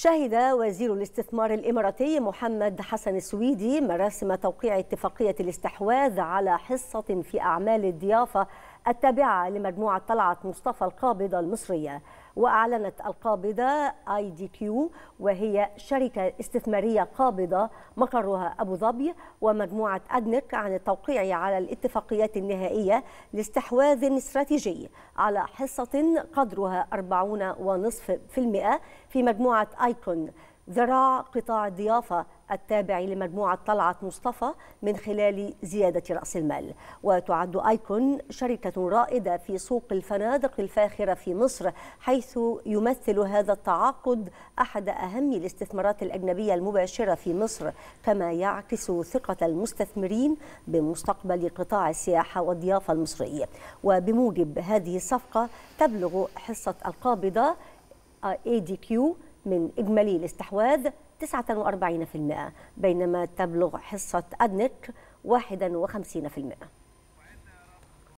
شهد وزير الاستثمار الإماراتي محمد حسن السويدي مراسم توقيع اتفاقية الاستحواذ على حصة في أعمال الضيافة التابعة لمجموعة طلعت مصطفى القابض المصرية وأعلنت القابضة اي دي كيو وهي شركة استثمارية قابضة مقرها أبو ظبي ومجموعة أدنك عن التوقيع على الاتفاقيات النهائية لاستحواذ استراتيجي على حصة قدرها 40.5% في مجموعة ايكون ذراع قطاع الضيافة التابع لمجموعة طلعت مصطفى من خلال زيادة رأس المال وتعد آيكون شركة رائدة في سوق الفنادق الفاخرة في مصر حيث يمثل هذا التعاقد أحد أهم الاستثمارات الأجنبية المباشرة في مصر كما يعكس ثقة المستثمرين بمستقبل قطاع السياحة والضيافة المصري وبموجب هذه الصفقة تبلغ حصة القابضة آه، ADQ من إجمالي الاستحواذ 49% بينما تبلغ حصة أدنك 51%